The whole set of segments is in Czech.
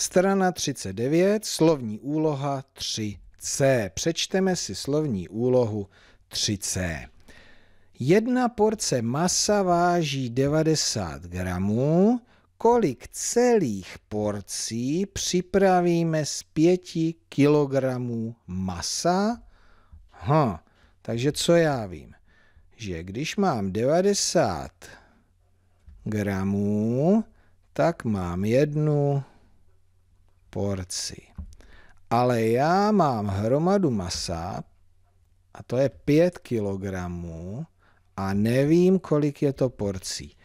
Strana 39, slovní úloha 3C. Přečteme si slovní úlohu 3C. Jedna porce masa váží 90 gramů. Kolik celých porcí připravíme z 5 kilogramů masa? Ha, hm, takže co já vím? Že když mám 90 gramů, tak mám jednu porci. Ale já mám hromadu masa, a to je 5 kilogramů, a nevím, kolik je to porcí.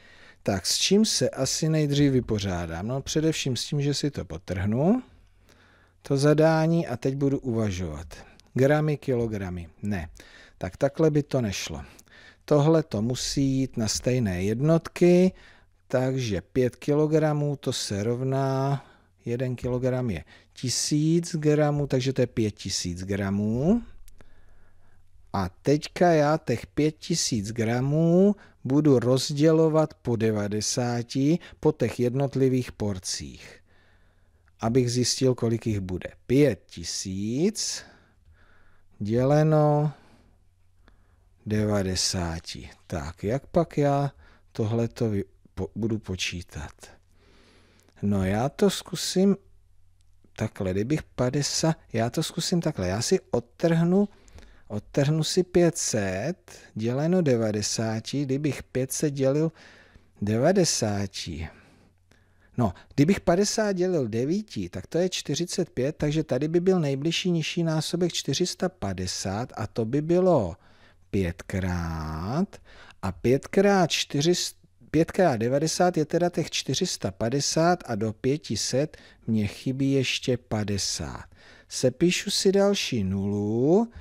Tak s čím se asi nejdřív vypořádám? No především s tím, že si to potrhnu, to zadání a teď budu uvažovat. Gramy, kilogramy, ne. Tak takhle by to nešlo. Tohle to musí jít na stejné jednotky, takže 5 kg to se rovná 1 kg je 1000 gramů, takže to je 5000 gramů. A teďka já těch 5000 gramů budu rozdělovat po 90 po těch jednotlivých porcích, abych zjistil, kolik jich bude. 5000 děleno 90. Tak, jak pak já tohleto budu počítat? No já to zkusím takhle, kdybych 50, já to zkusím takhle, já si odtrhnu, odtrhnu si 500 děleno 90, kdybych 500 dělil 90, No, kdybych 50 dělil 9, tak to je 45, takže tady by byl nejbližší nižší násobek 450 a to by bylo 5 krát a 5 krát 400, 5x90 je teda těch 450 a do 500 mě chybí ještě 50. Sepíšu si další nulu,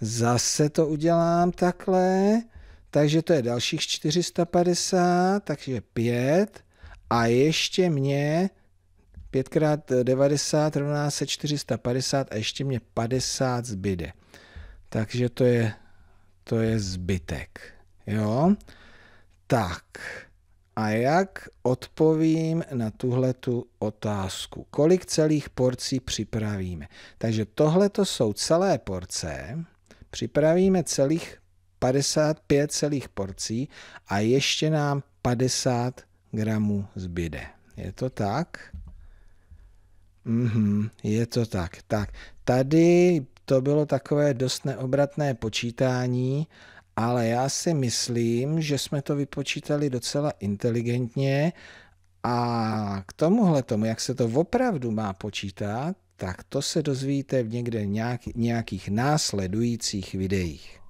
zase to udělám takhle, takže to je dalších 450, takže 5 a ještě mě 5x90 rovná se 450 a ještě mě 50 zbyde. Takže to je, to je zbytek. Jo? Tak. A jak odpovím na tuhle tu otázku? Kolik celých porcí připravíme? Takže tohle to jsou celé porce. Připravíme celých 55 celých porcí a ještě nám 50 gramů zbyde. Je to tak? Mhm, je to tak. Tak, tady to bylo takové dost neobratné počítání ale já si myslím, že jsme to vypočítali docela inteligentně a k tomuhle tomu, jak se to opravdu má počítat, tak to se dozvíte v někde nějak, nějakých následujících videích.